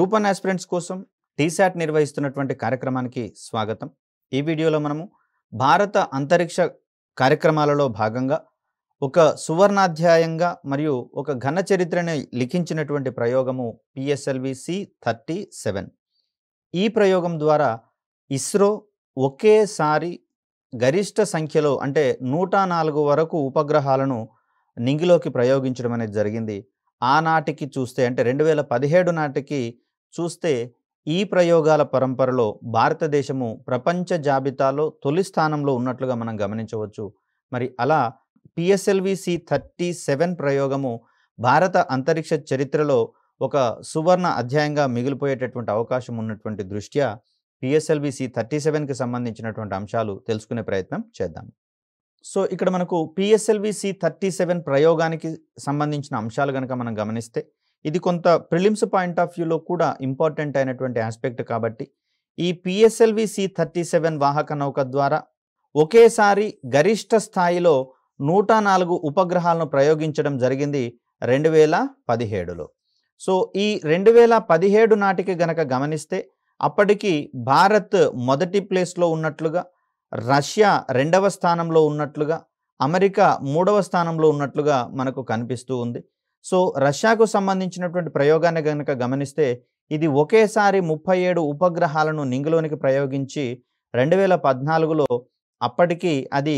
group one aspirants కోసం టీశాట్ నిర్వహిస్తున్నటువంటి కార్యక్రమానికి స్వాగతం ఈ వీడియోలో మనము భారత అంతరిక్ష కార్యక్రమాలలో భాగంగా ఒక సువర్ణాధ్యాయంగా మరియు ఒక ఘన చరిత్రని లిఖించినటువంటి ప్రయోగము పిఎస్ఎల్వి సి థర్టీ సెవెన్ ఈ ప్రయోగం ద్వారా ఇస్రో ఒకేసారి గరిష్ట సంఖ్యలో అంటే నూట నాలుగు వరకు ఉపగ్రహాలను నింగిలోకి ప్రయోగించడం అనేది జరిగింది ఆనాటికి చూస్తే అంటే రెండు వేల పదిహేడు నాటికి చూస్తే ఈ ప్రయోగాల పరంపరలో భారతదేశము ప్రపంచ జాబితాలో తొలి స్థానంలో ఉన్నట్లుగా మనం గమనించవచ్చు మరి అలా పిఎస్ఎల్వి సి థర్టీ సెవెన్ ప్రయోగము భారత అంతరిక్ష చరిత్రలో ఒక సువర్ణ అధ్యాయంగా మిగిలిపోయేటటువంటి అవకాశం ఉన్నటువంటి దృష్ట్యా పిఎస్ఎల్వి సి థర్టీ సెవెన్కి సంబంధించినటువంటి అంశాలు తెలుసుకునే ప్రయత్నం చేద్దాం సో ఇక్కడ మనకు పిఎస్ఎల్వి సి థర్టీ సెవెన్ ప్రయోగానికి సంబంధించిన అంశాలు కనుక మనం గమనిస్తే ఇది కొంత ప్రిలిమ్స్ పాయింట్ ఆఫ్ వ్యూలో కూడా ఇంపార్టెంట్ అయినటువంటి ఆస్పెక్ట్ కాబట్టి ఈ పిఎస్ఎల్వి సి థర్టీ సెవెన్ వాహక నౌక ద్వారా ఒకేసారి గరిష్ట స్థాయిలో నూట నాలుగు ఉపగ్రహాలను ప్రయోగించడం జరిగింది రెండు వేల పదిహేడులో సో ఈ రెండు వేల పదిహేడు నాటికి గనక గమనిస్తే అప్పటికి భారత్ మొదటి ప్లేస్లో ఉన్నట్లుగా రష్యా రెండవ స్థానంలో ఉన్నట్లుగా అమెరికా మూడవ స్థానంలో ఉన్నట్లుగా మనకు కనిపిస్తూ ఉంది సో రష్యాకు సంబంధించినటువంటి ప్రయోగాన్ని కనుక గమనిస్తే ఇది ఒకేసారి ముప్పై ఏడు ఉపగ్రహాలను నింగిలోనికి ప్రయోగించి రెండు వేల పద్నాలుగులో అప్పటికి అది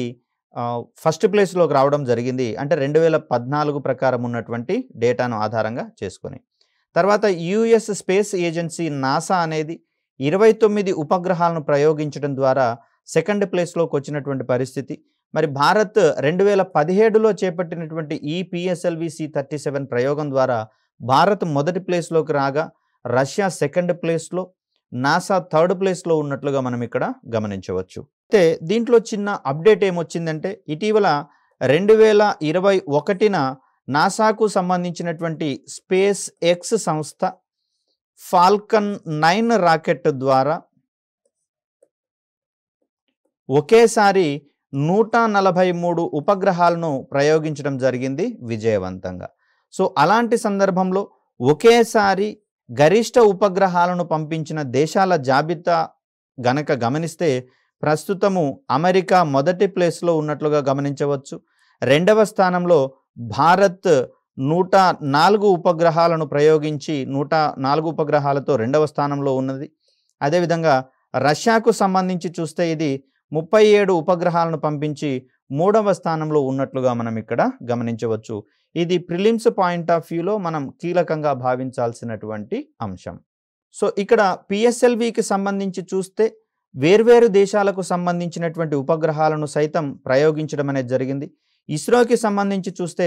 ఫస్ట్ ప్లేస్లోకి రావడం జరిగింది అంటే రెండు వేల పద్నాలుగు ప్రకారం ఉన్నటువంటి డేటాను ఆధారంగా చేసుకొని తర్వాత యుఎస్ స్పేస్ ఏజెన్సీ నాసా అనేది ఇరవై తొమ్మిది ఉపగ్రహాలను ప్రయోగించడం ద్వారా సెకండ్ ప్లేస్లోకి వచ్చినటువంటి పరిస్థితి మరి భారత్ రెండు వేల పదిహేడులో చేపట్టినటువంటి ఈ పిఎస్ఎల్వి సి థర్టీ సెవెన్ ప్రయోగం ద్వారా భారత్ మొదటి ప్లేస్లోకి రాగా రష్యా సెకండ్ ప్లేస్లో నాసా థర్డ్ ప్లేస్లో ఉన్నట్లుగా మనం ఇక్కడ గమనించవచ్చు అయితే దీంట్లో చిన్న అప్డేట్ ఏమొచ్చిందంటే ఇటీవల రెండు వేల ఇరవై ఒకటిన నాసాకు సంబంధించినటువంటి స్పేస్ ఎక్స్ సంస్థ ఫాల్కన్ నైన్ రాకెట్ ద్వారా ఒకేసారి నూట నలభై మూడు ఉపగ్రహాలను ప్రయోగించడం జరిగింది విజయవంతంగా సో అలాంటి సందర్భంలో ఒకేసారి గరిష్ట ఉపగ్రహాలను పంపించిన దేశాల జాబితా గనక గమనిస్తే ప్రస్తుతము అమెరికా మొదటి ప్లేస్లో ఉన్నట్లుగా గమనించవచ్చు రెండవ స్థానంలో భారత్ నూట నాలుగు ఉపగ్రహాలను ప్రయోగించి నూట నాలుగు ఉపగ్రహాలతో రెండవ స్థానంలో ఉన్నది అదేవిధంగా రష్యాకు సంబంధించి చూస్తే ఇది ముప్పై ఏడు ఉపగ్రహాలను పంపించి మూడవ స్థానంలో ఉన్నట్లుగా మనం ఇక్కడ గమనించవచ్చు ఇది ప్రిలిమ్స్ పాయింట్ ఆఫ్ వ్యూలో మనం కీలకంగా భావించాల్సినటువంటి అంశం సో ఇక్కడ పిఎస్ఎల్వికి సంబంధించి చూస్తే వేర్వేరు దేశాలకు సంబంధించినటువంటి ఉపగ్రహాలను సైతం ప్రయోగించడం అనేది జరిగింది ఇస్రోకి సంబంధించి చూస్తే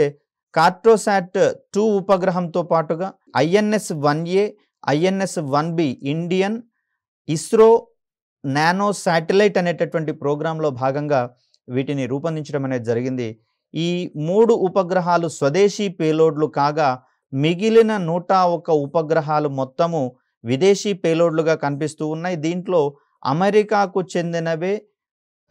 కార్ట్రోసాట్ టూ ఉపగ్రహంతో పాటుగా INS one A INS one B Indian ISRO nano satellite అనేటటువంటి ప్రోగ్రాంలో భాగంగా వీటిని రూపొందించడం అనేది జరిగింది ఈ మూడు ఉపగ్రహాలు స్వదేశీ పేలోడ్లు కాగా మిగిలిన నూట ఒక ఉపగ్రహాలు మొత్తము విదేశీ పేలోడ్లుగా కనిపిస్తూ ఉన్నాయి దీంట్లో అమెరికాకు చెందినవే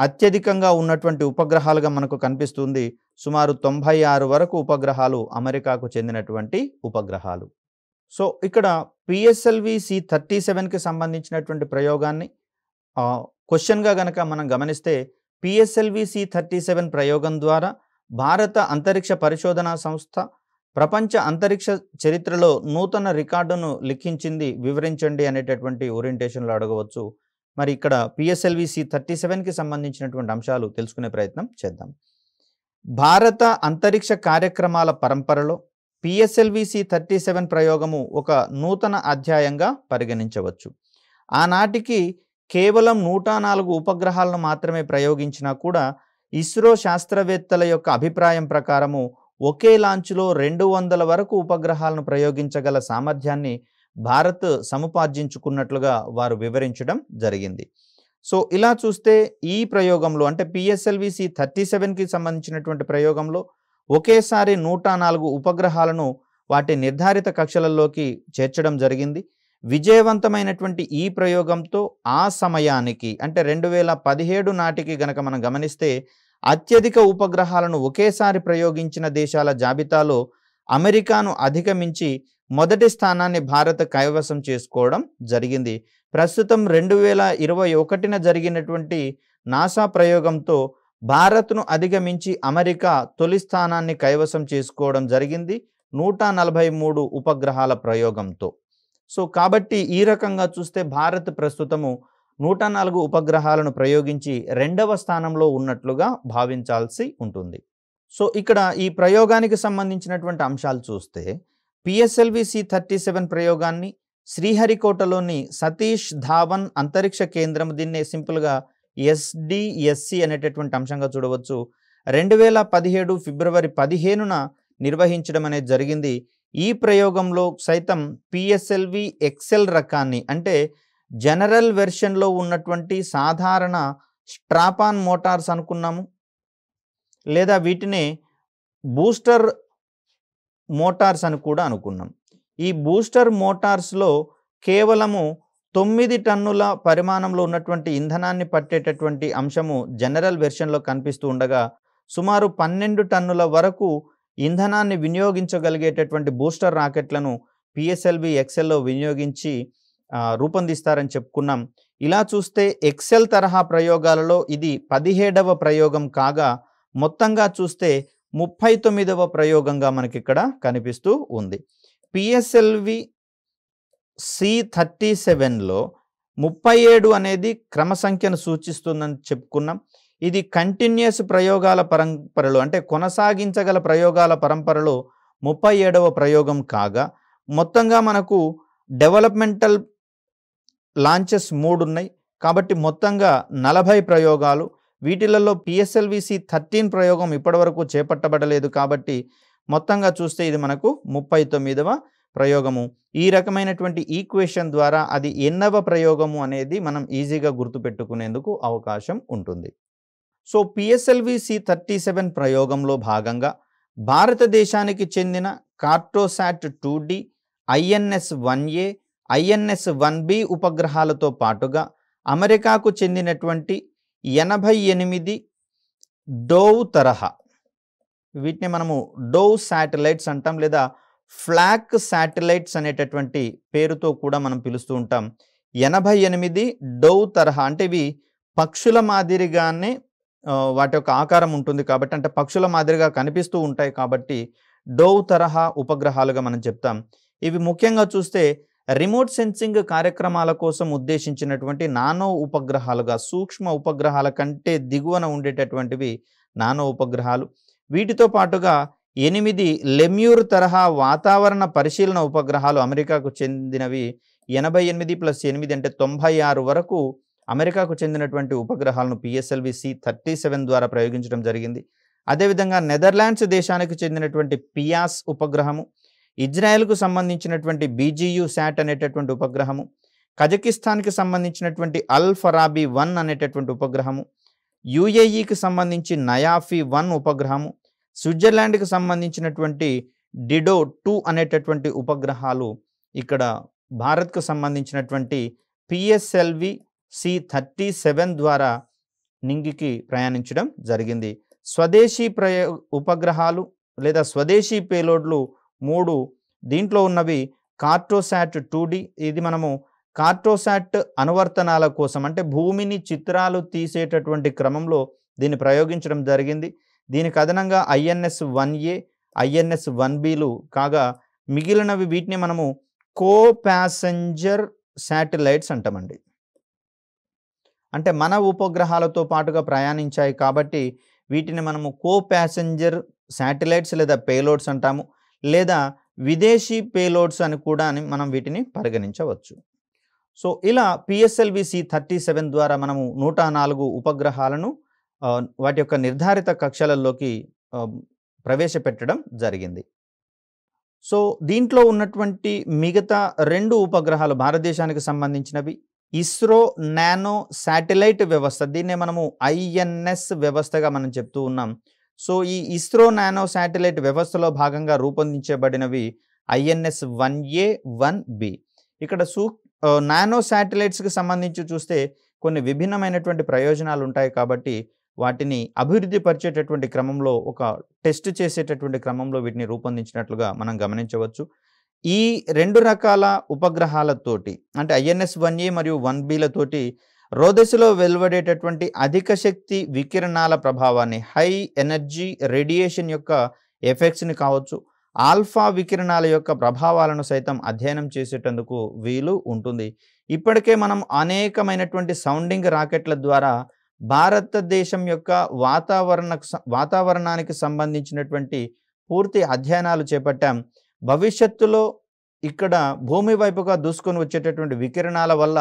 అత్యధికంగా ఉన్నటువంటి ఉపగ్రహాలుగా మనకు కనిపిస్తుంది సుమారు తొంభై ఆరు వరకు ఉపగ్రహాలు అమెరికాకు చెందినటువంటి ఉపగ్రహాలు సో ఇక్కడ పిఎస్ఎల్వి సి థర్టీ సెవెన్కి సంబంధించినటువంటి ప్రయోగాన్ని క్వశ్చన్గా గనక మనం గమనిస్తే పిఎస్ఎల్వి సి థర్టీ సెవెన్ ప్రయోగం ద్వారా భారత అంతరిక్ష పరిశోధనా సంస్థ ప్రపంచ అంతరిక్ష చరిత్రలో నూతన రికార్డును లిఖించింది వివరించండి అనేటటువంటి ఓరియంటేషన్లు అడగవచ్చు మరి ఇక్కడ పిఎస్ఎల్వి సి థర్టీ సెవెన్కి సంబంధించినటువంటి అంశాలు తెలుసుకునే ప్రయత్నం చేద్దాం భారత అంతరిక్ష కార్యక్రమాల పరంపరలో పిఎస్ఎల్వి సి థర్టీ సెవెన్ ప్రయోగము ఒక నూతన అధ్యాయంగా పరిగణించవచ్చు ఆనాటికి కేవలం నూట నాలుగు ఉపగ్రహాలను మాత్రమే ప్రయోగించినా కూడా ఇస్రో శాస్త్రవేత్తల యొక్క అభిప్రాయం ప్రకారము ఒకే లాంచ్లో రెండు వందల వరకు ఉపగ్రహాలను ప్రయోగించగల సామర్థ్యాన్ని భారత్ సముపార్జించుకున్నట్లుగా వారు వివరించడం జరిగింది సో ఇలా చూస్తే ఈ ప్రయోగంలో అంటే పిఎస్ఎల్విసి థర్టీ సెవెన్కి సంబంధించినటువంటి ప్రయోగంలో ఒకేసారి నూట నాలుగు ఉపగ్రహాలను వాటి నిర్ధారిత కక్షలలోకి చేర్చడం జరిగింది విజయవంతమైనటువంటి ఈ ప్రయోగంతో ఆ సమయానికి అంటే రెండు వేల పదిహేడు నాటికి గనక మనం గమనిస్తే అత్యధిక ఉపగ్రహాలను ఒకేసారి ప్రయోగించిన దేశాల జాబితాలో అమెరికాను అధిగమించి మొదటి స్థానాన్ని భారత్ కైవసం చేసుకోవడం జరిగింది ప్రస్తుతం రెండు వేల ఇరవై ఒకటిన జరిగినటువంటి నాసా ప్రయోగంతో భారత్ను అధిగమించి అమెరికా తొలి స్థానాన్ని కైవసం చేసుకోవడం జరిగింది నూట నలభై మూడు ఉపగ్రహాల ప్రయోగంతో సో కాబట్టి ఈ రకంగా చూస్తే భారత్ ప్రస్తుతము నూట నాలుగు ఉపగ్రహాలను ప్రయోగించి రెండవ స్థానంలో ఉన్నట్లుగా భావించాల్సి ఉంటుంది సో ఇక్కడ ఈ ప్రయోగానికి సంబంధించినటువంటి అంశాలు చూస్తే పిఎస్ఎల్వి సి థర్టీ సెవెన్ ప్రయోగాన్ని శ్రీహరికోటలోని సతీష్ ధావన్ అంతరిక్ష కేంద్రం దీన్ని సింపుల్గా ఎస్డిఎస్సి అనేటటువంటి అంశంగా చూడవచ్చు రెండు వేల పదిహేడు ఫిబ్రవరి పదిహేనున నిర్వహించడం అనేది జరిగింది ఈ ప్రయోగంలో సైతం పిఎస్ఎల్వి ఎక్సెల్ రకాన్ని అంటే జనరల్ వెర్షన్లో ఉన్నటువంటి సాధారణ స్ట్రాపాన్ మోటార్స్ అనుకున్నాము లేదా వీటిని బూస్టర్ మోటార్స్ అని కూడా అనుకున్నాం ఈ బూస్టర్ మోటార్స్లో కేవలము తొమ్మిది టన్నుల పరిమాణంలో ఉన్నటువంటి ఇంధనాన్ని పట్టేటటువంటి అంశము జనరల్ వెర్షన్లో కనిపిస్తూ ఉండగా సుమారు పన్నెండు టన్నుల వరకు ఇంధనాన్ని వినియోగించగలిగేటటువంటి బూస్టర్ రాకెట్లను పిఎస్ఎల్వి ఎక్సెల్లో వినియోగించి రూపొందిస్తారని చెప్పుకున్నాం ఇలా చూస్తే ఎక్సెల్ తరహా ప్రయోగాలలో ఇది పదిహేడవ ప్రయోగం కాగా మొత్తంగా చూస్తే ముప్పై తొమ్మిదవ ప్రయోగంగా మనకి ఇక్కడ కనిపిస్తూ ఉంది పిఎస్ఎల్వి సి థర్టీ సెవెన్లో ముప్పై ఏడు అనేది క్రమ సంఖ్యను సూచిస్తుందని చెప్పుకున్నాం ఇది కంటిన్యూస్ ప్రయోగాల పరంపరలు అంటే కొనసాగించగల ప్రయోగాల పరంపరలో ముప్పై ఏడవ ప్రయోగం కాగా మొత్తంగా మనకు డెవలప్మెంటల్ లాంచెస్ మూడు ఉన్నాయి కాబట్టి మొత్తంగా నలభై ప్రయోగాలు వీటిలలో పిఎస్ఎల్విసి థర్టీన్ ప్రయోగం ఇప్పటివరకు చేపట్టబడలేదు కాబట్టి మొత్తంగా చూస్తే ఇది మనకు ముప్పై తొమ్మిదవ ప్రయోగము ఈ రకమైనటువంటి ఈక్వేషన్ ద్వారా అది ఎన్నవ ప్రయోగము అనేది మనం ఈజీగా గుర్తుపెట్టుకునేందుకు అవకాశం ఉంటుంది so PSLV C thirty seven ప్రయోగంలో భాగంగా భారతదేశానికి చెందిన Cartosat two D INS one A INS one B ఉపగ్రహాలతో పాటుగా అమెరికాకు చెందినటువంటి ఎనభై ఎనిమిది డోవ్ తరహా వీటిని మనము డోవ్ శాటిలైట్స్ అంటాం లేదా ఫ్లాక్ శాటిలైట్స్ అనేటటువంటి పేరుతో కూడా మనం పిలుస్తూ ఉంటాం ఎనభై ఎనిమిది డోవ్ తరహా అంటే ఇవి పక్షుల మాదిరిగానే వాటి యొక్క ఆకారం ఉంటుంది కాబట్టి అంటే పక్షుల మాదిరిగా కనిపిస్తూ ఉంటాయి కాబట్టి డోవ్ తరహా ఉపగ్రహాలుగా మనం చెప్తాం ఇవి ముఖ్యంగా చూస్తే రిమోట్ సెన్సింగ్ కార్యక్రమాల కోసం ఉద్దేశించినటువంటి నానో ఉపగ్రహాలుగా సూక్ష్మ ఉపగ్రహాల కంటే దిగువన ఉండేటటువంటివి నానో ఉపగ్రహాలు వీటితో పాటుగా ఎనిమిది లెమ్యూర్ తరహా వాతావరణ పరిశీలన ఉపగ్రహాలు అమెరికాకు చెందినవి ఎనభై ఎనిమిది ప్లస్ ఎనిమిది అంటే తొంభై ఆరు వరకు అమెరికాకు చెందినటువంటి ఉపగ్రహాలను పిఎస్ఎల్వి సి థర్టీ సెవెన్ ద్వారా ప్రయోగించడం జరిగింది అదేవిధంగా నెదర్లాండ్స్ దేశానికి చెందినటువంటి పియాస్ ఉపగ్రహము ఇజ్రాయెల్కు సంబంధించినటువంటి బీజీయు శాట్ అనేటటువంటి ఉపగ్రహము కజకిస్తాన్కి సంబంధించినటువంటి అల్ ఫరాబీ వన్ అనేటటువంటి ఉపగ్రహము యుఏఈకి సంబంధించి నయాఫీ వన్ ఉపగ్రహము స్విట్జర్లాండ్కి సంబంధించినటువంటి డిడో టూ అనేటటువంటి ఉపగ్రహాలు ఇక్కడ భారత్కు సంబంధించినటువంటి పిఎస్ఎల్వి సి థర్టీ సెవెన్ ద్వారా నింగికి ప్రయాణించడం జరిగింది స్వదేశీ ప్రయో ఉపగ్రహాలు లేదా స్వదేశీ పేలోడ్లు మూడు దీంట్లో ఉన్నవి కార్టోసాట్ టూ ఇది మనము కార్టోసాట్ అనువర్తనాల కోసం అంటే భూమిని చిత్రాలు తీసేటటువంటి క్రమంలో దీన్ని ప్రయోగించడం జరిగింది దీనికి అదనంగా INS one A INS one బిలు కాగా మిగిలినవి వీటిని మనము కో ప్యాసెంజర్ శాటిలైట్స్ అంటామండి అంటే మన ఉపగ్రహాలతో పాటుగా ప్రయాణించాయి కాబట్టి వీటిని మనము కో ప్యాసింజర్ శాటిలైట్స్ లేదా పేలోడ్స్ అంటాము లేదా విదేశీ పేలోడ్స్ అని కూడా అని మనం వీటిని పరిగణించవచ్చు సో ఇలా పిఎస్ఎల్వి సి థర్టీ సెవెన్ ద్వారా మనము నూట నాలుగు ఉపగ్రహాలను వాటి యొక్క నిర్ధారిత కక్షలలోకి ప్రవేశపెట్టడం జరిగింది సో దీంట్లో ఉన్నటువంటి మిగతా రెండు ఉపగ్రహాలు భారతదేశానికి సంబంధించినవి ఇస్రో నానో శాటిలైట్ వ్యవస్థ దీన్నే మనము ఐఎన్ఎస్ వ్యవస్థగా మనం చెప్తూ ఉన్నాం సో ఈ ఇస్రో నానో శాటిలైట్ వ్యవస్థలో భాగంగా రూపొందించబడినవి INS one A one B ఇక్కడ సూ నానో శాటిలైట్స్కి సంబంధించి చూస్తే కొన్ని విభిన్నమైనటువంటి ప్రయోజనాలు ఉంటాయి కాబట్టి వాటిని అభివృద్ధి పరిచేటటువంటి క్రమంలో ఒక టెస్ట్ చేసేటటువంటి క్రమంలో వీటిని రూపొందించినట్లుగా మనం గమనించవచ్చు ఈ రెండు రకాల ఉపగ్రహాలతోటి అంటే ఐఎన్ఎస్ వన్ ఏ మరియు వన్ బిలతోటి రోదశలో వెలువడేటటువంటి అధిక శక్తి వికిరణాల ప్రభావాన్ని హై ఎనర్జీ రేడియేషన్ యొక్క ఎఫెక్ట్స్ని కావచ్చు ఆల్ఫా వికిరణాల యొక్క ప్రభావాలను సైతం అధ్యయనం చేసేటందుకు వీలు ఉంటుంది ఇప్పటికే మనం అనేకమైనటువంటి సౌండింగ్ రాకెట్ల ద్వారా భారతదేశం యొక్క వాతావరణ వాతావరణానికి సంబంధించినటువంటి పూర్తి అధ్యయనాలు చేపట్టాం భవిష్యత్తులో ఇక్కడ భూమి వైపుగా దూసుకొని వచ్చేటటువంటి వికిరణాల వల్ల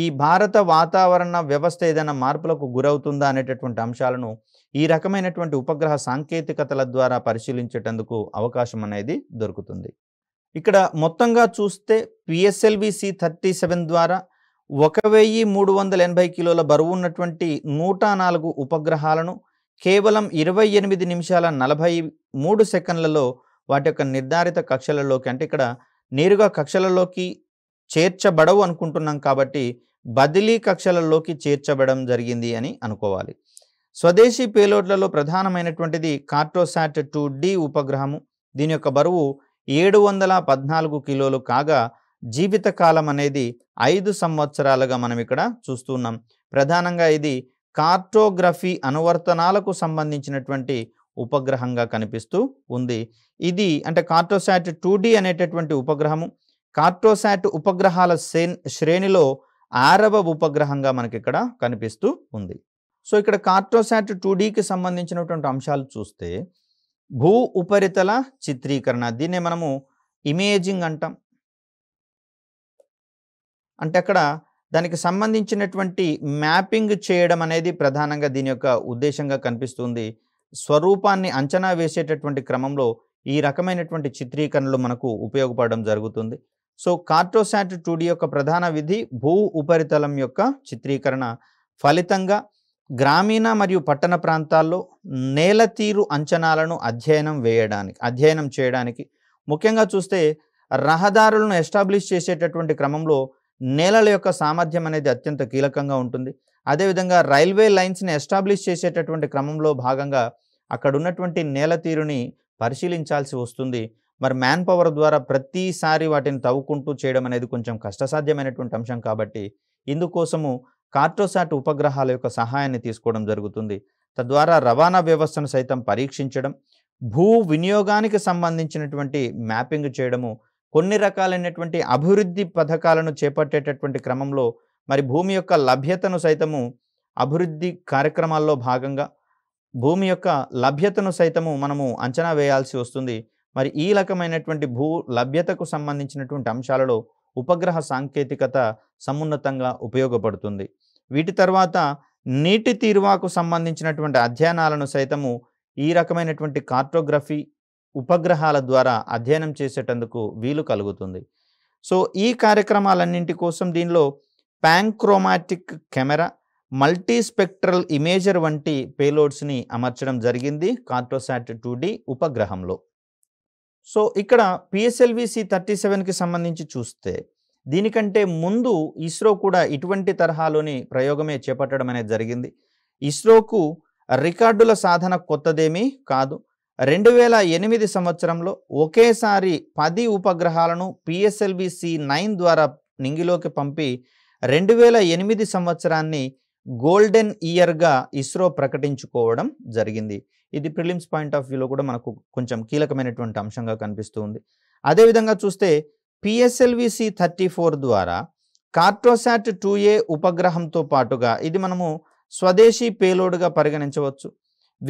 ఈ భారత వాతావరణ వ్యవస్థ ఏదైనా మార్పులకు గురవుతుందా అనేటటువంటి అంశాలను ఈ రకమైనటువంటి ఉపగ్రహ సాంకేతికతల ద్వారా పరిశీలించేటందుకు అవకాశం అనేది దొరుకుతుంది ఇక్కడ మొత్తంగా చూస్తే పిఎస్ఎల్వి సి థర్టీ సెవెన్ ద్వారా ఒక వెయ్యి మూడు వందల ఎనభై కిలోల బరువు ఉన్నటువంటి నూట నాలుగు ఉపగ్రహాలను కేవలం ఇరవై ఎనిమిది నిమిషాల నలభై మూడు సెకండ్లలో వాటి యొక్క నిర్ధారిత కక్షలలోకి అంటే ఇక్కడ నేరుగా కక్షలలోకి చేర్చబడవు అనుకుంటున్నాం కాబట్టి బదిలీ కక్షలలోకి చేర్చబడం జరిగింది అని అనుకోవాలి స్వదేశీ పేలోడ్లలో ప్రధానమైనటువంటిది కార్టోసాట్ టూ డి ఉపగ్రహము దీని యొక్క బరువు ఏడు వందల పద్నాలుగు కిలోలు కాగా జీవితకాలం అనేది ఐదు సంవత్సరాలుగా మనం ఇక్కడ చూస్తున్నాం ప్రధానంగా ఇది కార్టోగ్రఫీ అనువర్తనాలకు సంబంధించినటువంటి ఉపగ్రహంగా కనిపిస్తూ ఉంది ఇది అంటే కార్టోసాట్ టూ అనేటటువంటి ఉపగ్రహము కార్టోసాట్ ఉపగ్రహాల శ్రేణిలో ఆరవ ఉపగ్రహంగా మనకి ఇక్కడ కనిపిస్తూ ఉంది సో ఇక్కడ కార్టోసాట్ టూ డీకి సంబంధించినటువంటి అంశాలు చూస్తే భూ ఉపరితల చిత్రీకరణ దీన్నే మనము ఇమేజింగ్ అంటాం అంటే అక్కడ దానికి సంబంధించినటువంటి మ్యాపింగ్ చేయడం అనేది ప్రధానంగా దీని యొక్క ఉద్దేశంగా కనిపిస్తుంది స్వరూపాన్ని అంచనా వేసేటటువంటి క్రమంలో ఈ రకమైనటువంటి చిత్రీకరణలు మనకు ఉపయోగపడడం జరుగుతుంది సో కార్టోసాట్ టూడీ యొక్క ప్రధాన విధి భూ ఉపరితలం యొక్క చిత్రీకరణ ఫలితంగా గ్రామీణ మరియు పట్టణ ప్రాంతాల్లో నేల తీరు అంచనాలను అధ్యయనం వేయడానికి అధ్యయనం చేయడానికి ముఖ్యంగా చూస్తే రహదారులను ఎస్టాబ్లిష్ చేసేటటువంటి క్రమంలో నేలల యొక్క సామర్థ్యం అనేది అత్యంత కీలకంగా ఉంటుంది అదేవిధంగా రైల్వే లైన్స్ని ఎస్టాబ్లిష్ చేసేటటువంటి క్రమంలో భాగంగా అక్కడ ఉన్నటువంటి నేల తీరుని పరిశీలించాల్సి వస్తుంది మరి మ్యాన్ పవర్ ద్వారా ప్రతిసారి వాటిని తవ్వుకుంటూ చేయడం అనేది కొంచెం కష్టసాధ్యమైనటువంటి అంశం కాబట్టి ఇందుకోసము కార్టోసాట్ ఉపగ్రహాల యొక్క సహాయాన్ని తీసుకోవడం జరుగుతుంది తద్వారా రవాణా వ్యవస్థను సైతం పరీక్షించడం భూ వినియోగానికి సంబంధించినటువంటి మ్యాపింగ్ చేయడము కొన్ని రకాలైనటువంటి అభివృద్ధి పథకాలను చేపట్టేటటువంటి క్రమంలో మరి భూమి యొక్క లభ్యతను సైతము అభివృద్ధి కార్యక్రమాల్లో భాగంగా భూమి యొక్క లభ్యతను సైతము మనము అంచనా వేయాల్సి వస్తుంది మరి ఈ రకమైనటువంటి భూ లభ్యతకు సంబంధించినటువంటి అంశాలలో ఉపగ్రహ సాంకేతికత సమున్నతంగా ఉపయోగపడుతుంది వీటి తర్వాత నీటి తీరువాకు సంబంధించినటువంటి అధ్యయనాలను సైతము ఈ రకమైనటువంటి కార్టోగ్రఫీ ఉపగ్రహాల ద్వారా అధ్యయనం చేసేటందుకు వీలు కలుగుతుంది సో ఈ కార్యక్రమాలన్నింటి కోసం దీనిలో ప్యాంక్రోమాటిక్ కెమెరా మల్టీస్పెక్ట్రల్ ఇమేజర్ వంటి పేలోడ్స్ని అమర్చడం జరిగింది కార్టోసాట్ టూ ఉపగ్రహంలో సో ఇక్కడ పిఎస్ఎల్విసి థర్టీ సెవెన్కి సంబంధించి చూస్తే దీనికంటే ముందు ఇస్రో కూడా ఇటువంటి తరహాలోని ప్రయోగమే చేపట్టడం అనేది జరిగింది ఇస్రోకు రికార్డుల సాధన కొత్తదేమీ కాదు రెండు వేల ఎనిమిది సంవత్సరంలో ఒకేసారి పది ఉపగ్రహాలను పిఎస్ఎల్విసి నైన్ ద్వారా నింగిలోకి పంపి రెండు వేల ఎనిమిది సంవత్సరాన్ని గోల్డెన్ ఇయర్గా ఇస్రో ప్రకటించుకోవడం జరిగింది ఇది ప్రిలిమ్స్ పాయింట్ ఆఫ్ వ్యూలో కూడా మనకు కొంచెం కీలకమైనటువంటి అంశంగా కనిపిస్తూ ఉంది అదేవిధంగా చూస్తే పిఎస్ఎల్విసి థర్టీ ఫోర్ ద్వారా కార్టోసాట్ టూ ఏ ఉపగ్రహంతో పాటుగా ఇది మనము స్వదేశీ పేలోడ్గా పరిగణించవచ్చు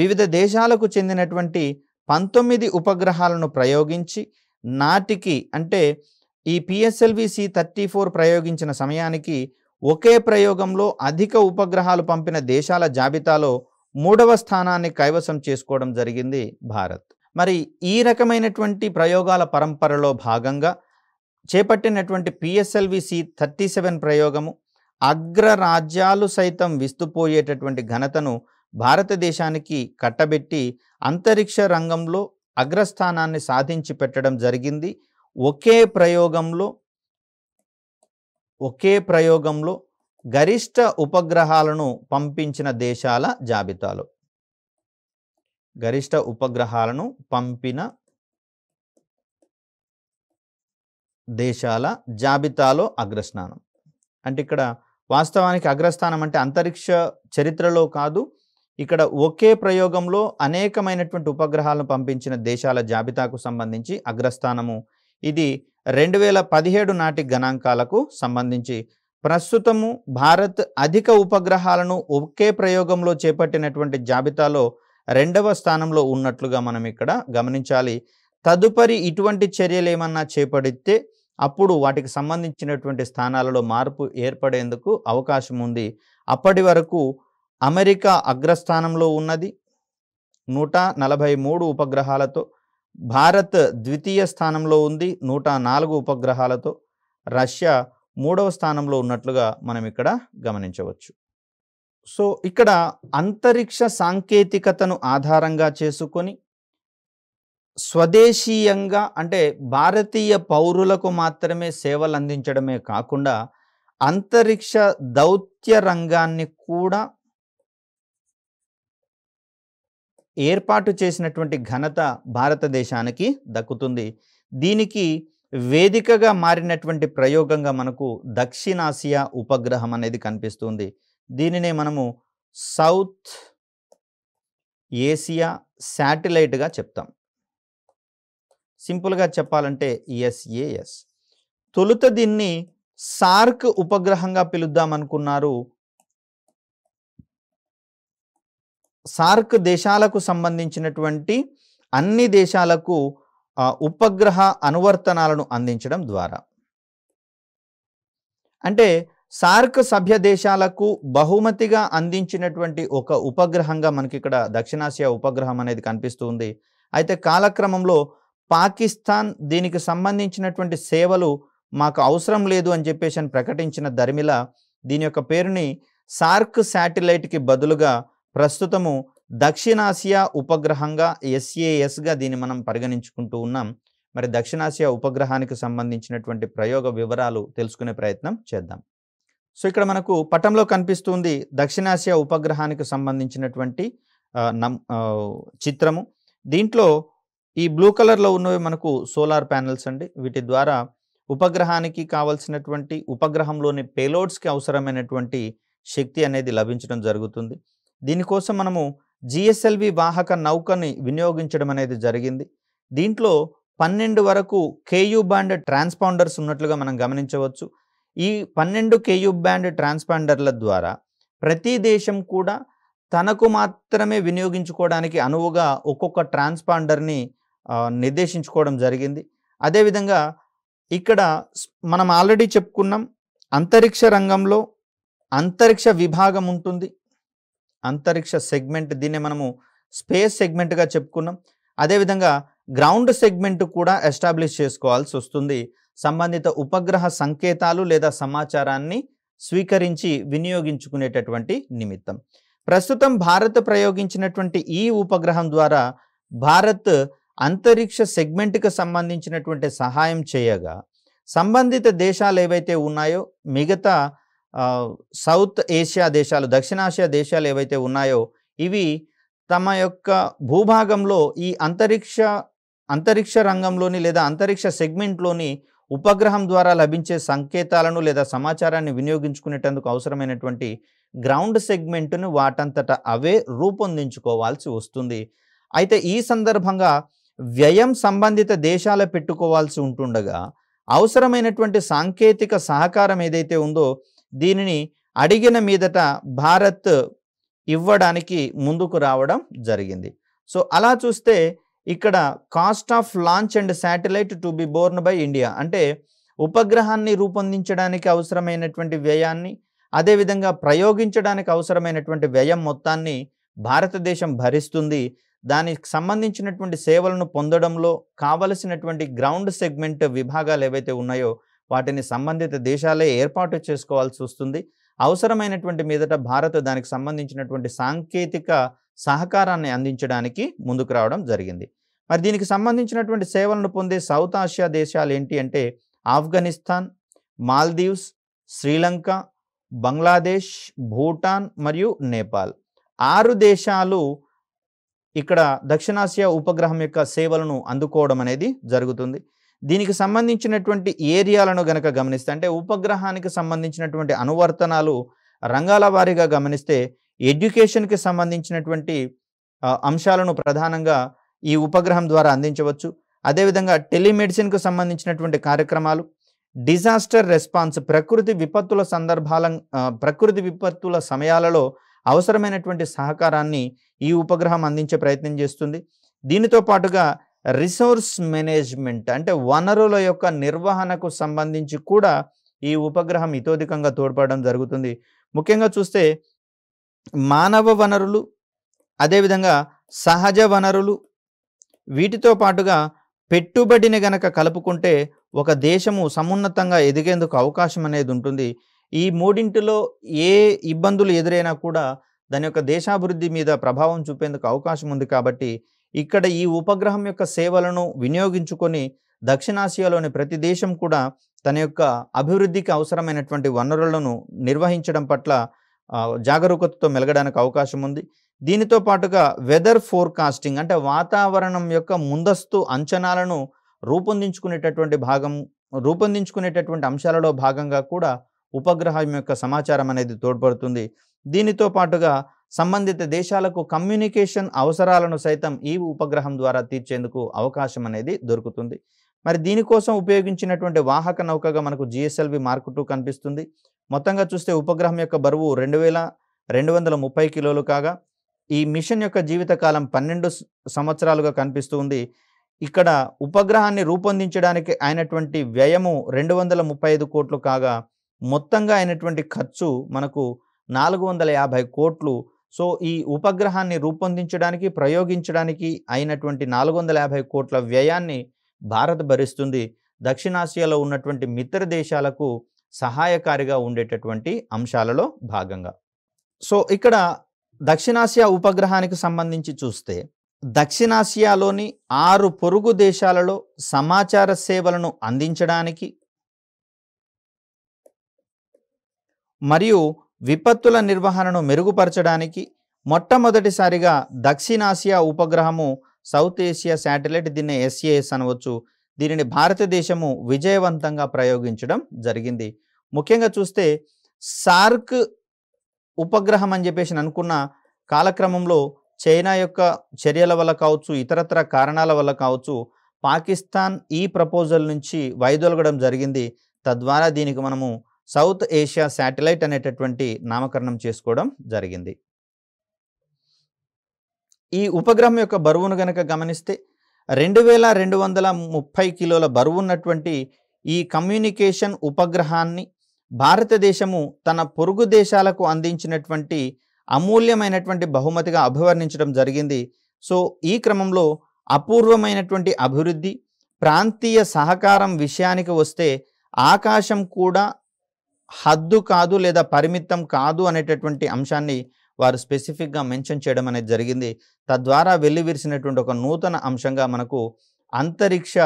వివిధ దేశాలకు చెందినటువంటి పంతొమ్మిది ఉపగ్రహాలను ప్రయోగించి నాటికి అంటే ఈ పిఎస్ఎల్వి సి థర్టీ ఫోర్ ప్రయోగించిన సమయానికి ఒకే ప్రయోగంలో అధిక ఉపగ్రహాలు పంపిన దేశాల జాబితాలో మూడవ స్థానాన్ని కైవసం చేసుకోవడం జరిగింది భారత్ మరి ఈ రకమైనటువంటి ప్రయోగాల పరంపరలో భాగంగా చేపట్టినటువంటి పిఎస్ఎల్వి సి థర్టీ సెవెన్ ప్రయోగము అగ్ర రాజ్యాలు సైతం విస్తుపోయేటటువంటి ఘనతను భారతదేశానికి కట్టబెట్టి అంతరిక్ష రంగంలో అగ్రస్థానాన్ని సాధించి పెట్టడం జరిగింది ఒకే ప్రయోగంలో ఒకే ప్రయోగంలో గరిష్ట ఉపగ్రహాలను పంపించిన దేశాల జాబితాలో గరిష్ట ఉపగ్రహాలను పంపిన దేశాల జాబితాలో అగ్రస్థానం అంటే ఇక్కడ వాస్తవానికి అగ్రస్థానం అంటే అంతరిక్ష చరిత్రలో కాదు ఇక్కడ ఒకే ప్రయోగంలో అనేకమైనటువంటి ఉపగ్రహాలను పంపించిన దేశాల జాబితాకు సంబంధించి అగ్రస్థానము ఇది రెండు వేల పదిహేడు నాటి గణాంకాలకు సంబంధించి ప్రస్తుతము భారత్ అధిక ఉపగ్రహాలను ఒకే ప్రయోగంలో చేపట్టినటువంటి జాబితాలో రెండవ స్థానంలో ఉన్నట్లుగా మనం ఇక్కడ గమనించాలి తదుపరి ఇటువంటి చర్యలు ఏమన్నా చేపడితే అప్పుడు వాటికి సంబంధించినటువంటి స్థానాలలో మార్పు ఏర్పడేందుకు అవకాశం ఉంది అప్పటి వరకు అమెరికా అగ్రస్థానంలో ఉన్నది నూట నలభై మూడు ఉపగ్రహాలతో భారత్ ద్వితీయ స్థానంలో ఉంది నూట నాలుగు ఉపగ్రహాలతో రష్యా మూడవ స్థానంలో ఉన్నట్లుగా మనం ఇక్కడ గమనించవచ్చు సో ఇక్కడ అంతరిక్ష సాంకేతికతను ఆధారంగా చేసుకొని స్వదేశీయంగా అంటే భారతీయ పౌరులకు మాత్రమే సేవలు అందించడమే కాకుండా అంతరిక్ష దౌత్య రంగాన్ని కూడా ఏర్పాటు చేసినటువంటి ఘనత భారతదేశానికి దక్కుతుంది దీనికి వేదికగా మారినటువంటి ప్రయోగంగా మనకు దక్షిణాసియా ఉపగ్రహం అనేది కనిపిస్తుంది దీనినే మనము సౌత్ ఏసియా శాటిలైట్గా చెప్తాం సింపుల్గా చెప్పాలంటే ఎస్ఏఎస్ తొలుత దీన్ని సార్క్ ఉపగ్రహంగా పిలుద్దామనుకున్నారు సార్క్ దేశాలకు సంబంధించినటువంటి అన్ని దేశాలకు ఉపగ్రహ అనువర్తనాలను అందించడం ద్వారా అంటే సార్క్ సభ్య దేశాలకు బహుమతిగా అందించినటువంటి ఒక ఉపగ్రహంగా మనకి ఇక్కడ దక్షిణాసియా ఉపగ్రహం అనేది కనిపిస్తుంది అయితే కాలక్రమంలో పాకిస్తాన్ దీనికి సంబంధించినటువంటి సేవలు మాకు అవసరం లేదు అని చెప్పేసి అని ప్రకటించిన దరిమిల దీని యొక్క పేరుని సార్క్ శాటిలైట్కి బదులుగా ప్రస్తుతము దక్షిణాసియా ఉపగ్రహంగా ఎస్ఏఎస్గా దీన్ని మనం పరిగణించుకుంటూ ఉన్నాం మరి దక్షిణాసియా ఉపగ్రహానికి సంబంధించినటువంటి ప్రయోగ వివరాలు తెలుసుకునే ప్రయత్నం చేద్దాం సో ఇక్కడ మనకు పటంలో కనిపిస్తుంది దక్షిణాసియా ఉపగ్రహానికి సంబంధించినటువంటి నమ్ చిత్రము దీంట్లో ఈ బ్లూ కలర్లో ఉన్నవి మనకు సోలార్ ప్యానెల్స్ అండి వీటి ద్వారా ఉపగ్రహానికి కావలసినటువంటి ఉపగ్రహంలోని పేలోడ్స్కి అవసరమైనటువంటి శక్తి అనేది లభించడం జరుగుతుంది దీనికోసం మనము జిఎస్ఎల్వి వాహక నౌకని వినియోగించడం అనేది జరిగింది దీంట్లో పన్నెండు వరకు కేయు బ్యాండ్ ట్రాన్స్పాండర్స్ ఉన్నట్లుగా మనం గమనించవచ్చు ఈ పన్నెండు కేయు బ్యాండ్ ట్రాన్స్పాండర్ల ద్వారా ప్రతి దేశం కూడా తనకు మాత్రమే వినియోగించుకోవడానికి అనువుగా ఒక్కొక్క ట్రాన్స్పాండర్ని నిర్దేశించుకోవడం జరిగింది అదేవిధంగా ఇక్కడ మనం ఆల్రెడీ చెప్పుకున్నాం అంతరిక్ష రంగంలో అంతరిక్ష విభాగం ఉంటుంది అంతరిక్ష సెగ్మెంట్ దీన్ని మనము స్పేస్ సెగ్మెంట్గా చెప్పుకున్నాం అదేవిధంగా గ్రౌండ్ సెగ్మెంట్ కూడా ఎస్టాబ్లిష్ చేసుకోవాల్సి వస్తుంది సంబంధిత ఉపగ్రహ సంకేతాలు లేదా సమాచారాన్ని స్వీకరించి వినియోగించుకునేటటువంటి నిమిత్తం ప్రస్తుతం భారత్ ప్రయోగించినటువంటి ఈ ఉపగ్రహం ద్వారా భారత్ అంతరిక్ష సెగ్మెంట్కి సంబంధించినటువంటి సహాయం చేయగా సంబంధిత దేశాలు ఏవైతే ఉన్నాయో మిగతా సౌత్ ఏషియా దేశాలు దక్షిణాసియా దేశాలు ఏవైతే ఉన్నాయో ఇవి తమ యొక్క భూభాగంలో ఈ అంతరిక్ష అంతరిక్ష రంగంలోని లేదా అంతరిక్ష సెగ్మెంట్లోని ఉపగ్రహం ద్వారా లభించే సంకేతాలను లేదా సమాచారాన్ని వినియోగించుకునేటందుకు అవసరమైనటువంటి గ్రౌండ్ సెగ్మెంట్ను వాటంతట అవే రూపొందించుకోవాల్సి వస్తుంది అయితే ఈ సందర్భంగా వ్యయం సంబంధిత దేశాల పెట్టుకోవాల్సి ఉంటుండగా అవసరమైనటువంటి సాంకేతిక సహకారం ఏదైతే ఉందో దీనిని అడిగిన మీదట భారత్ ఇవ్వడానికి ముందుకు రావడం జరిగింది సో అలా చూస్తే ఇక్కడ cost of launch and satellite to be borne by India అంటే ఉపగ్రహాన్ని రూపొందించడానికి అవసరమైనటువంటి వ్యయాన్ని అదేవిధంగా ప్రయోగించడానికి అవసరమైనటువంటి వ్యయం మొత్తాన్ని భారతదేశం భరిస్తుంది దానికి సంబంధించినటువంటి సేవలను పొందడంలో కావలసినటువంటి గ్రౌండ్ సెగ్మెంట్ విభాగాలు ఏవైతే ఉన్నాయో వాటిని సంబంధిత దేశాలే ఏర్పాటు చేసుకోవాల్సి వస్తుంది అవసరమైనటువంటి మీదట భారత్ దానికి సంబంధించినటువంటి సాంకేతిక సహకారాన్ని అందించడానికి ముందుకు రావడం జరిగింది మరి దీనికి సంబంధించినటువంటి సేవలను పొందే సౌత్ ఆసియా దేశాలు ఏంటి అంటే ఆఫ్ఘనిస్తాన్ మాల్దీవ్స్ శ్రీలంక బంగ్లాదేశ్ భూటాన్ మరియు నేపాల్ ఆరు దేశాలు ఇక్కడ దక్షిణాసియా ఉపగ్రహం యొక్క సేవలను అందుకోవడం అనేది జరుగుతుంది దీనికి సంబంధించినటువంటి ఏరియాలను గనక గమనిస్తే అంటే ఉపగ్రహానికి సంబంధించినటువంటి అనువర్తనాలు రంగాల వారీగా గమనిస్తే ఎడ్యుకేషన్కి సంబంధించినటువంటి అంశాలను ప్రధానంగా ఈ ఉపగ్రహం ద్వారా అందించవచ్చు అదేవిధంగా టెలిమెడిసిన్కు సంబంధించినటువంటి కార్యక్రమాలు డిజాస్టర్ రెస్పాన్స్ ప్రకృతి విపత్తుల సందర్భాల ప్రకృతి విపత్తుల సమయాలలో అవసరమైనటువంటి సహకారాన్ని ఈ ఉపగ్రహం అందించే ప్రయత్నం చేస్తుంది దీనితో పాటుగా రిసోర్స్ మేనేజ్మెంట్ అంటే వనరుల యొక్క నిర్వహణకు సంబంధించి కూడా ఈ ఉపగ్రహం ఇతోధికంగా తోడ్పడడం జరుగుతుంది ముఖ్యంగా చూస్తే మానవ వనరులు అదేవిధంగా సహజ వనరులు వీటితో పాటుగా పెట్టుబడిని గనక కలుపుకుంటే ఒక దేశము సమున్నతంగా ఎదిగేందుకు అవకాశం అనేది ఉంటుంది ఈ మూడింటిలో ఏ ఇబ్బందులు ఎదురైనా కూడా దాని యొక్క దేశాభివృద్ధి మీద ప్రభావం చూపేందుకు అవకాశం ఉంది కాబట్టి ఇక్కడ ఈ ఉపగ్రహం యొక్క సేవలను వినియోగించుకొని దక్షిణాసియాలోని ప్రతి దేశం కూడా తన యొక్క అభివృద్ధికి అవసరమైనటువంటి వనరులను నిర్వహించడం పట్ల జాగరూకతతో మెలగడానికి అవకాశం ఉంది దీనితో పాటుగా వెదర్ ఫోర్కాస్టింగ్ అంటే వాతావరణం యొక్క ముందస్తు అంచనాలను రూపొందించుకునేటటువంటి భాగం రూపొందించుకునేటటువంటి అంశాలలో భాగంగా కూడా ఉపగ్రహం యొక్క సమాచారం అనేది తోడ్పడుతుంది దీనితో పాటుగా సంబంధిత దేశాలకు కమ్యూనికేషన్ అవసరాలను సైతం ఈ ఉపగ్రహం ద్వారా తీర్చేందుకు అవకాశం అనేది దొరుకుతుంది మరి దీనికోసం ఉపయోగించినటువంటి వాహక నౌకగా మనకు జిఎస్ఎల్వి మార్క్ టూ కనిపిస్తుంది మొత్తంగా చూస్తే ఉపగ్రహం యొక్క బరువు రెండు వేల రెండు వందల ముప్పై కిలోలు కాగా ఈ మిషన్ యొక్క జీవితకాలం పన్నెండు సంవత్సరాలుగా కనిపిస్తుంది ఇక్కడ ఉపగ్రహాన్ని రూపొందించడానికి అయినటువంటి వ్యయము రెండు వందల ముప్పై ఐదు కోట్లు కాగా మొత్తంగా అయినటువంటి ఖర్చు మనకు నాలుగు వందల యాభై కోట్లు సో ఈ ఉపగ్రహాన్ని రూపొందించడానికి ప్రయోగించడానికి అయినటువంటి నాలుగు వందల యాభై కోట్ల వ్యయాన్ని భారత్ భరిస్తుంది దక్షిణాసియాలో ఉన్నటువంటి మిత్ర దేశాలకు సహాయకారిగా ఉండేటటువంటి అంశాలలో భాగంగా సో ఇక్కడ దక్షిణాసియా ఉపగ్రహానికి సంబంధించి చూస్తే దక్షిణాసియాలోని ఆరు పొరుగు దేశాలలో సమాచార సేవలను అందించడానికి మరియు విపత్తుల నిర్వహణను మెరుగుపరచడానికి మొట్టమొదటిసారిగా దక్షిణాసియా ఉపగ్రహము సౌత్ ఏషియా శాటిలైట్ దీన్ని ఎస్ఏఎస్ అనవచ్చు దీనిని భారతదేశము విజయవంతంగా ప్రయోగించడం జరిగింది ముఖ్యంగా చూస్తే సార్క్ ఉపగ్రహం అని చెప్పేసి అనుకున్న కాలక్రమంలో చైనా యొక్క చర్యల వల్ల కావచ్చు ఇతరత్ర కారణాల వల్ల కావచ్చు పాకిస్తాన్ ఈ ప్రపోజల్ నుంచి వైదొలగడం జరిగింది తద్వారా దీనికి మనము సౌత్ ఏషియా శాటిలైట్ అనేటటువంటి నామకరణం చేసుకోవడం జరిగింది ఈ ఉపగ్రహం యొక్క బరువును గనక గమనిస్తే రెండు వేల రెండు వందల ముప్పై కిలోల బరువు ఉన్నటువంటి ఈ కమ్యూనికేషన్ ఉపగ్రహాన్ని భారతదేశము తన పొరుగు దేశాలకు అందించినటువంటి అమూల్యమైనటువంటి బహుమతిగా అభివర్ణించడం జరిగింది సో ఈ క్రమంలో అపూర్వమైనటువంటి అభివృద్ధి ప్రాంతీయ సహకారం విషయానికి వస్తే ఆకాశం కూడా హద్దు కాదు లేదా పరిమితం కాదు అనేటటువంటి అంశాన్ని వారు స్పెసిఫిక్గా మెన్షన్ చేయడం అనేది జరిగింది తద్వారా వెల్లివిరిసినటువంటి ఒక నూతన అంశంగా మనకు అంతరిక్ష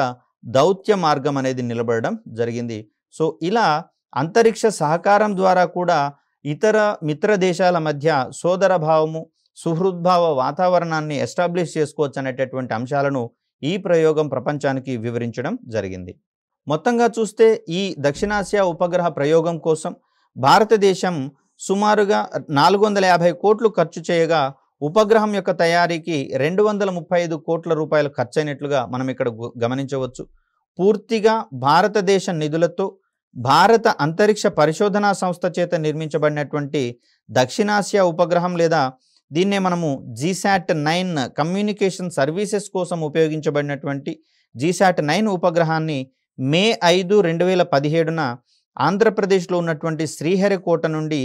దౌత్య మార్గం అనేది నిలబడడం జరిగింది సో ఇలా అంతరిక్ష సహకారం ద్వారా కూడా ఇతర మిత్ర దేశాల మధ్య సోదర భావము సుహృద్భావ వాతావరణాన్ని ఎస్టాబ్లిష్ చేసుకోవచ్చు అనేటటువంటి అంశాలను ఈ ప్రయోగం ప్రపంచానికి వివరించడం జరిగింది మొత్తంగా చూస్తే ఈ దక్షిణాసియా ఉపగ్రహ ప్రయోగం కోసం భారతదేశం సుమారుగా నాలుగు వందల యాభై కోట్లు ఖర్చు చేయగా ఉపగ్రహం యొక్క తయారీకి రెండు వందల ముప్పై ఐదు కోట్ల రూపాయలు ఖర్చైనట్లుగా మనం ఇక్కడ గమనించవచ్చు పూర్తిగా భారతదేశ నిధులతో భారత అంతరిక్ష పరిశోధనా సంస్థ చేత నిర్మించబడినటువంటి దక్షిణాసియా ఉపగ్రహం లేదా దీన్నే మనము జీశాట్ నైన్ కమ్యూనికేషన్ సర్వీసెస్ కోసం ఉపయోగించబడినటువంటి జీశాట్ నైన్ ఉపగ్రహాన్ని మే ఐదు రెండు వేల పదిహేడున ఆంధ్రప్రదేశ్లో ఉన్నటువంటి శ్రీహరికోట నుండి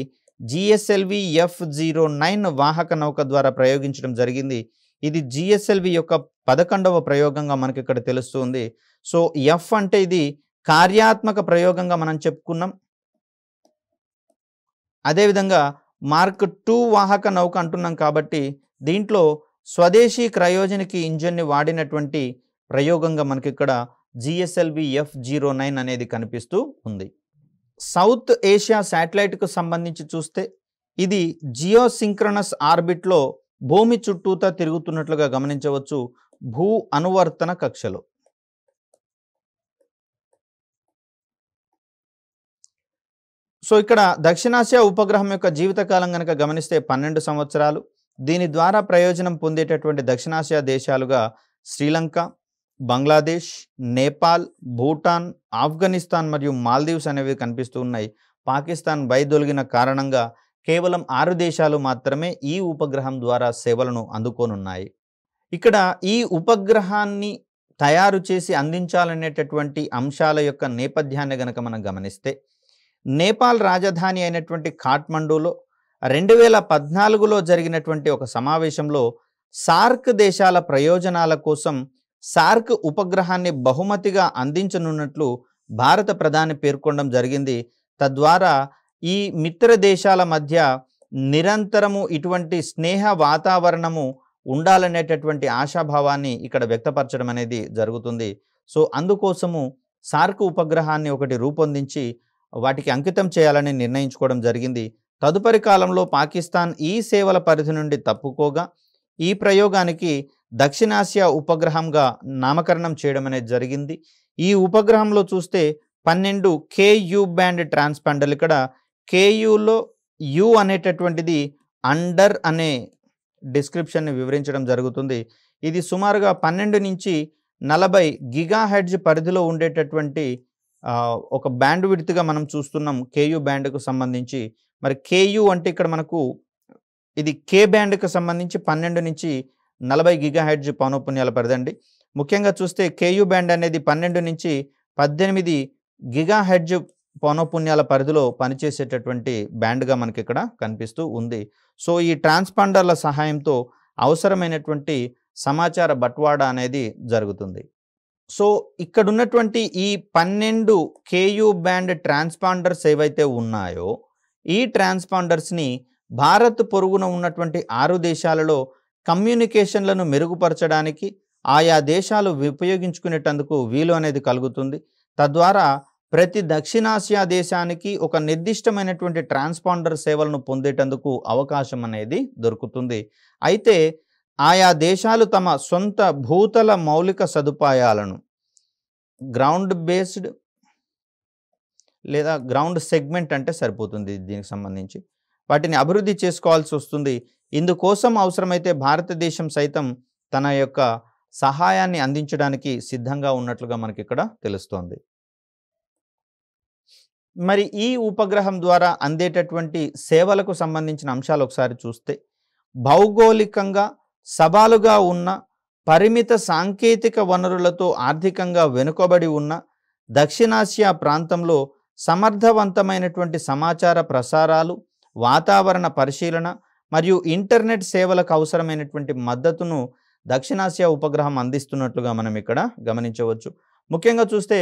జిఎస్ఎల్వి ఎఫ్ జీరో నైన్ వాహక నౌక ద్వారా ప్రయోగించడం జరిగింది ఇది జిఎస్ఎల్వి యొక్క పదకొండవ ప్రయోగంగా మనకి ఇక్కడ తెలుస్తుంది సో ఎఫ్ అంటే ఇది కార్యాత్మక ప్రయోగంగా మనం చెప్పుకున్నాం అదేవిధంగా మార్క్ టూ వాహక నౌక అంటున్నాం కాబట్టి దీంట్లో స్వదేశీ క్రయోజనికి ఇంజన్ని వాడినటువంటి ప్రయోగంగా మనకి ఇక్కడ జిఎస్ఎల్వి ఎఫ్ జీరో నైన్ అనేది కనిపిస్తూ ఉంది సౌత్ ఏషియా శాటిలైట్కు సంబంధించి చూస్తే ఇది జియో సింక్రనస్ ఆర్బిట్లో భూమి చుట్టూతా తిరుగుతున్నట్లుగా గమనించవచ్చు భూ అనువర్తన కక్షలో సో ఇక్కడ దక్షిణాసియా ఉపగ్రహం యొక్క జీవితకాలం కనుక గమనిస్తే పన్నెండు సంవత్సరాలు దీని ద్వారా ప్రయోజనం పొందేటటువంటి దక్షిణాసియా దేశాలుగా శ్రీలంక బంగ్లాదేశ్ నేపాల్ భూటాన్ ఆఫ్ఘనిస్తాన్ మరియు మాల్దీవ్స్ అనేవి కనిపిస్తూ ఉన్నాయి పాకిస్తాన్ వైదొలిగిన కారణంగా కేవలం ఆరు దేశాలు మాత్రమే ఈ ఉపగ్రహం ద్వారా సేవలను అందుకోనున్నాయి ఇక్కడ ఈ ఉపగ్రహాన్ని తయారు చేసి అందించాలనేటటువంటి అంశాల యొక్క నేపథ్యాన్ని గనక మనం గమనిస్తే నేపాల్ రాజధాని అయినటువంటి ఖాట్మండూలో రెండు వేల పద్నాలుగులో జరిగినటువంటి ఒక సమావేశంలో సార్క్ దేశాల ప్రయోజనాల కోసం సార్క్ ఉపగ్రహాన్ని బహుమతిగా అందించనున్నట్లు భారత ప్రధాని పేర్కొనడం జరిగింది తద్వారా ఈ మిత్ర దేశాల మధ్య నిరంతరము ఇటువంటి స్నేహ వాతావరణము ఉండాలనేటటువంటి ఆశాభావాన్ని ఇక్కడ వ్యక్తపరచడం అనేది జరుగుతుంది సో అందుకోసము సార్క్ ఉపగ్రహాన్ని ఒకటి రూపొందించి వాటికి అంకితం చేయాలని నిర్ణయించుకోవడం జరిగింది తదుపరి కాలంలో పాకిస్తాన్ ఈ సేవల పరిధి నుండి తప్పుకోగా ఈ ప్రయోగానికి దక్షిణాసియా ఉపగ్రహంగా నామకరణం చేయడం అనేది జరిగింది ఈ ఉపగ్రహంలో చూస్తే పన్నెండు కేయు బ్యాండ్ ట్రాన్స్పాండర్లు ఇక్కడ కేయులో యు అనేటటువంటిది అండర్ అనే డిస్క్రిప్షన్ని వివరించడం జరుగుతుంది ఇది సుమారుగా పన్నెండు నుంచి నలభై గిగా హెడ్జ్ పరిధిలో ఉండేటటువంటి ఒక బ్యాండ్ విడ్త్గా మనం చూస్తున్నాం కేయు బ్యాండ్కు సంబంధించి మరి కేయు అంటే ఇక్కడ మనకు ఇది కే బ్యాండ్కు సంబంధించి పన్నెండు నుంచి నలభై గిగాహెడ్జ్ పౌనపుణ్యాల పరిధండి ముఖ్యంగా చూస్తే కేయూ బ్యాండ్ అనేది పన్నెండు నుంచి పద్దెనిమిది గిగాహెడ్జ్ పౌనపుణ్యాల పరిధిలో పనిచేసేటటువంటి బ్యాండ్గా మనకి ఇక్కడ కనిపిస్తూ ఉంది సో ఈ ట్రాన్స్పాండర్ల సహాయంతో అవసరమైనటువంటి సమాచార బట్వాడా అనేది జరుగుతుంది సో ఇక్కడున్నటువంటి ఈ పన్నెండు కేయూ బ్యాండ్ ట్రాన్స్పాండర్స్ ఏవైతే ఉన్నాయో ఈ ట్రాన్స్పాండర్స్ని భారత్ పొరుగున ఉన్నటువంటి ఆరు దేశాలలో కమ్యూనికేషన్లను మెరుగుపరచడానికి ఆయా దేశాలు ఉపయోగించుకునేటందుకు వీలు అనేది కలుగుతుంది తద్వారా ప్రతి దక్షిణాసియా దేశానికి ఒక నిర్దిష్టమైనటువంటి ట్రాన్స్పాండర్ సేవలను పొందేటందుకు అవకాశం అనేది దొరుకుతుంది అయితే ఆయా దేశాలు తమ సొంత భూతల మౌలిక సదుపాయాలను గ్రౌండ్ బేస్డ్ లేదా గ్రౌండ్ సెగ్మెంట్ అంటే సరిపోతుంది దీనికి సంబంధించి వాటిని అభివృద్ధి చేసుకోవాల్సి వస్తుంది ఇందుకోసం అవసరమైతే భారతదేశం సైతం తన యొక్క సహాయాన్ని అందించడానికి సిద్ధంగా ఉన్నట్లుగా మనకి ఇక్కడ తెలుస్తోంది మరి ఈ ఉపగ్రహం ద్వారా అందేటటువంటి సేవలకు సంబంధించిన అంశాలు ఒకసారి చూస్తే భౌగోళికంగా సవాలుగా ఉన్న పరిమిత సాంకేతిక వనరులతో ఆర్థికంగా వెనుకబడి ఉన్న దక్షిణాసియా ప్రాంతంలో సమర్థవంతమైనటువంటి సమాచార ప్రసారాలు వాతావరణ పరిశీలన మరియు ఇంటర్నెట్ సేవలకు అవసరమైనటువంటి మద్దతును దక్షిణాసియా ఉపగ్రహం అందిస్తున్నట్లుగా మనం ఇక్కడ గమనించవచ్చు ముఖ్యంగా చూస్తే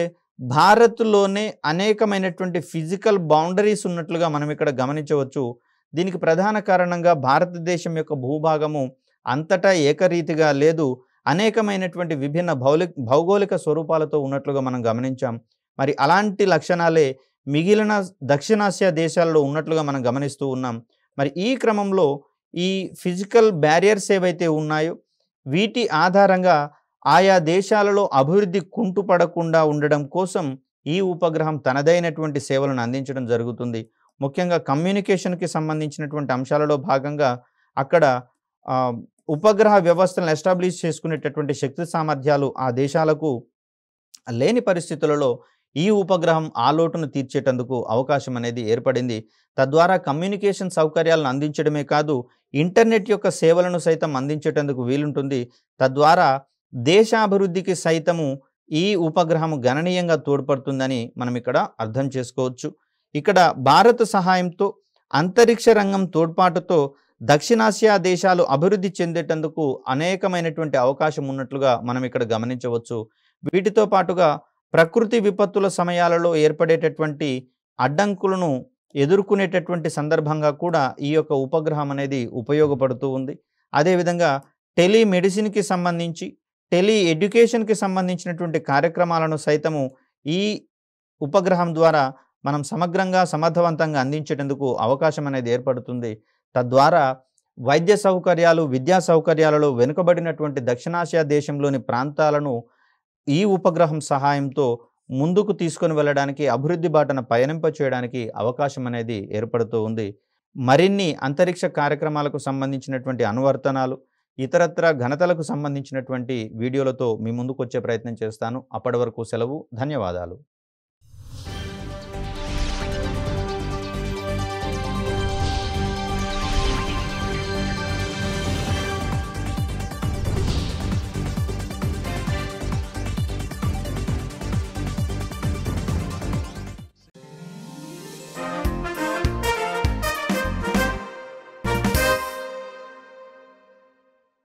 భారత్లోనే అనేకమైనటువంటి ఫిజికల్ బౌండరీస్ ఉన్నట్లుగా మనం ఇక్కడ గమనించవచ్చు దీనికి ప్రధాన కారణంగా భారతదేశం యొక్క భూభాగము అంతటా ఏకరీతిగా లేదు అనేకమైనటువంటి విభిన్న భౌలిక భౌగోళిక స్వరూపాలతో ఉన్నట్లుగా మనం గమనించాం మరి అలాంటి లక్షణాలే మిగిలిన దక్షిణాసియా దేశాల్లో ఉన్నట్లుగా మనం గమనిస్తూ ఉన్నాం మరి ఈ క్రమంలో ఈ ఫిజికల్ బ్యారియర్స్ ఏవైతే ఉన్నాయో వీటి ఆధారంగా ఆయా దేశాలలో అభివృద్ధి కుంటుపడకుండా ఉండడం కోసం ఈ ఉపగ్రహం తనదైనటువంటి సేవలను అందించడం జరుగుతుంది ముఖ్యంగా కమ్యూనికేషన్కి సంబంధించినటువంటి అంశాలలో భాగంగా అక్కడ ఉపగ్రహ వ్యవస్థలను ఎస్టాబ్లిష్ చేసుకునేటటువంటి శక్తి సామర్థ్యాలు ఆ దేశాలకు లేని పరిస్థితులలో ఈ ఉపగ్రహం ఆ లోటును తీర్చేటందుకు అవకాశం అనేది ఏర్పడింది తద్వారా కమ్యూనికేషన్ సౌకర్యాలను అందించడమే కాదు ఇంటర్నెట్ యొక్క సేవలను సైతం అందించేటందుకు వీలుంటుంది తద్వారా దేశాభివృద్ధికి సైతము ఈ ఉపగ్రహం గణనీయంగా తోడ్పడుతుందని మనం ఇక్కడ అర్థం చేసుకోవచ్చు ఇక్కడ భారత్ సహాయంతో అంతరిక్ష రంగం తోడ్పాటుతో దక్షిణాసియా దేశాలు అభివృద్ధి చెందేటందుకు అనేకమైనటువంటి అవకాశం ఉన్నట్లుగా మనం ఇక్కడ గమనించవచ్చు వీటితో పాటుగా ప్రకృతి విపత్తుల సమయాలలో ఏర్పడేటటువంటి అడ్డంకులను ఎదుర్కొనేటటువంటి సందర్భంగా కూడా ఈ యొక్క ఉపగ్రహం అనేది ఉపయోగపడుతూ ఉంది అదేవిధంగా టెలిమెడిసిన్కి సంబంధించి టెలి ఎడ్యుకేషన్కి సంబంధించినటువంటి కార్యక్రమాలను సైతము ఈ ఉపగ్రహం ద్వారా మనం సమగ్రంగా సమర్థవంతంగా అందించేటందుకు అవకాశం అనేది ఏర్పడుతుంది తద్వారా వైద్య సౌకర్యాలు విద్యా సౌకర్యాలలో వెనుకబడినటువంటి దక్షిణాసియా దేశంలోని ప్రాంతాలను ఈ ఉపగ్రహం సహాయంతో ముందుకు తీసుకొని వెళ్ళడానికి అభివృద్ధి బాటన పయనింప చేయడానికి అవకాశం అనేది ఏర్పడుతూ ఉంది మరిన్ని అంతరిక్ష కార్యక్రమాలకు సంబంధించినటువంటి అనువర్తనాలు ఇతరత్ర ఘనతలకు సంబంధించినటువంటి వీడియోలతో మీ ముందుకు వచ్చే ప్రయత్నం చేస్తాను అప్పటి వరకు సెలవు ధన్యవాదాలు